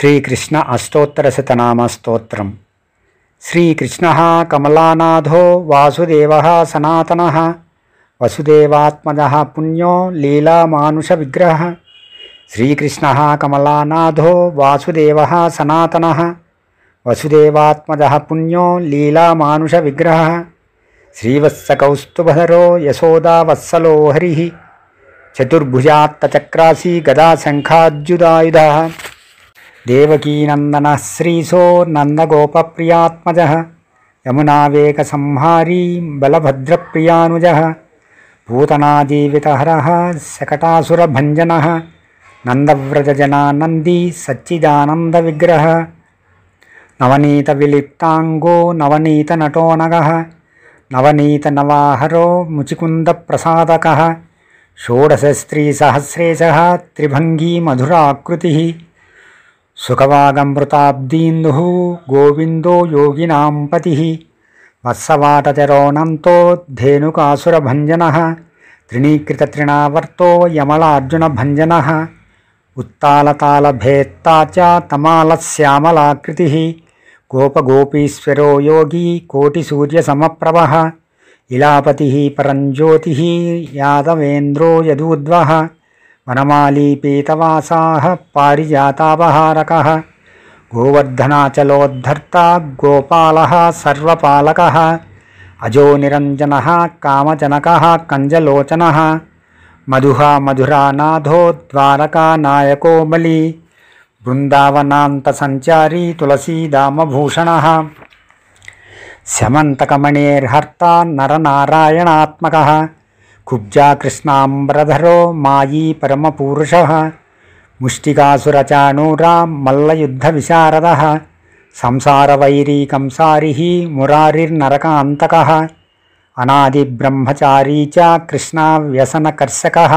श्रीकृष्ण अष्टोत्तरशतनामस्तोत्रम् श्रीकृष्णः कमलानाथो वासुदेव सनातन वसुदेवात्म पुण्यो विग्रह श्रीकृष्ण कमलानाथो वासुदेव सनातन वसुदेवात्म पुण्यो विग्रह श्रीवत्सकौस्तुभधरो यशोदावत्सलो हरिः चतुर्भुजात्तचक्रासी गदाशङ्खाद्युदायुधः देवकीनन्दनश्रीसो नन्दगोपप्रियात्मजः यमुनावेकसंहारी बलभद्रप्रियानुजः पूतनाजीवितहरः शकटासुरभञ्जनः सच्चिदानन्दविग्रहः नवनीतविलिप्ताङ्गो नवनीतनटोनगः नवनीतनवाहरो मुचिकुन्दप्रसादकः षोडशस्त्रीसहस्रेशः त्रिभङ्गी मधुराकृतिः सुखवागमृताब्दीन्दुः गोविन्दो योगिनां पतिः वत्सवाटचरोऽनन्तो धेनुकासुरभञ्जनः त्रिणीकृततृणावर्तो यमलार्जुनभञ्जनः उत्तालतालभेत्ता च तमालस्यामलाकृतिः गोपगोपीश्वरो योगी कोटिसूर्यसमप्रभः इलापतिः परञ्ज्योतिः यादवेन्द्रो यदूद्वः वनमालीपीतवासाः पारिजातापहारकः गोवर्धनाचलोद्धर्ता गोपालः अजो निरंजन कामजनकः कञ्जलोचनः मधुहा मधुरानाथो द्वारकानायको बली बृन्दावनान्तसञ्चारी तुलसीदामभूषणः स्यमन्तकमणेर्हर्ता नरनारायणात्मकः कुब्जाकृष्णाम्बरधरो मायी परमपूरुषः मुष्टिकासुरचाणूरां मल्लयुद्धविशारदः संसारवैरी कंसारिः मुरारिर्नरकान्तकः अनादिब्रह्मचारी च कृष्णाव्यसनकर्षकः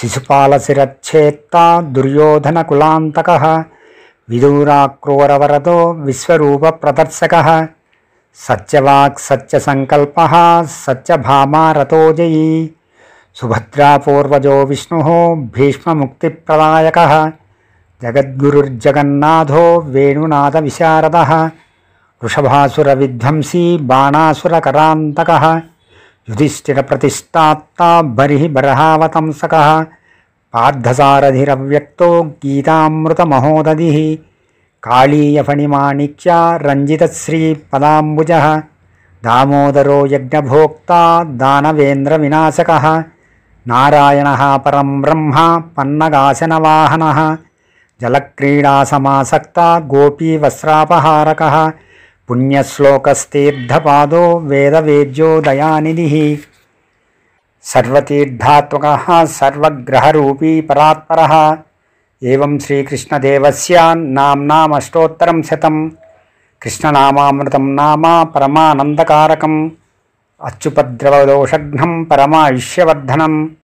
शिशुपालशिरच्छेत्ता दुर्योधनकुलान्तकः विदूराक्रूरवरतो विश्वरूपप्रदर्शकः सच्चवाक् सच्चसङ्कल्पः सच्चभामा रतोजयी सुभद्रापूर्वजो विष्णुः भीष्ममुक्तिप्रदायकः जगद्गुरुर्जगन्नाथो वेणुनाथविशारदः वृषभासुरविध्वंसी बाणासुरकरान्तकः युधिष्ठिरप्रतिष्ठात्ता बरिः बर्हावतंसकः पार्थसारथिरव्यक्तो गीतामृतमहोदधिः कालीयफणिमाणिक्या रञ्जितश्री दामोदरो यज्ञभोक्ता दानवेन्द्रविनाशकः नारायणः परं ब्रह्मा पन्नगासनवाहनः जलक्रीडासमासक्ता गोपीवस्त्रापहारकः पुण्यश्लोकस्तीर्थपादो वेदवेद्यो दयानिधिः सर्वतीर्थात्मकः सर्वग्रहरूपी परात्परः ఏం శ్రీకృష్ణదేవస్యాన్నామ్నామష్టోత్తరం శతం కృష్ణనామామృతం నామ పరమానందకారకం అచ్యుపద్రవదోషఘ్నం పరమాయుష్యవర్ధనం